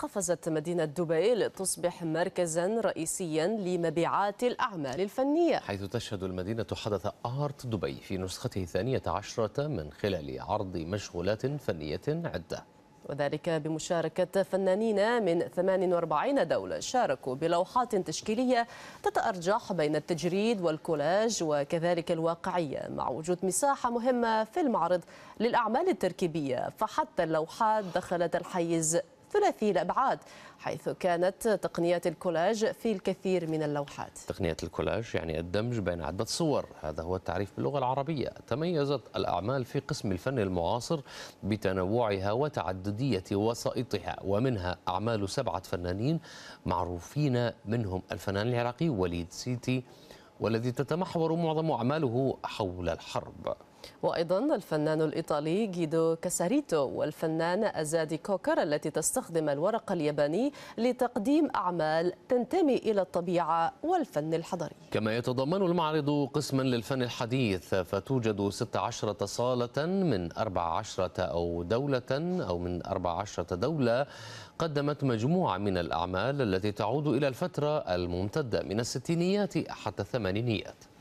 قفزت مدينة دبي لتصبح مركزا رئيسيا لمبيعات الأعمال الفنية حيث تشهد المدينة حدث آرت دبي في نسخته الثانية عشرة من خلال عرض مشغولات فنية عدة وذلك بمشاركة فنانين من 48 دولة شاركوا بلوحات تشكيلية تتأرجح بين التجريد والكولاج وكذلك الواقعية مع وجود مساحة مهمة في المعرض للأعمال التركيبية فحتى اللوحات دخلت الحيز ثلاثي الأبعاد حيث كانت تقنية الكولاج في الكثير من اللوحات تقنية الكولاج يعني الدمج بين عدة صور هذا هو التعريف باللغة العربية تميزت الأعمال في قسم الفن المعاصر بتنوعها وتعددية وسائطها ومنها أعمال سبعة فنانين معروفين منهم الفنان العراقي وليد سيتي والذي تتمحور معظم أعماله حول الحرب وأيضا الفنان الإيطالي جيدو كاساريتو والفنان أزادي كوكر التي تستخدم الورق الياباني لتقديم أعمال تنتمي إلى الطبيعة والفن الحضري كما يتضمن المعرض قسما للفن الحديث فتوجد 16 صالة من 14 أو دولة أو من 14 دولة قدمت مجموعة من الأعمال التي تعود إلى الفترة الممتدة من الستينيات حتى الثمانينيات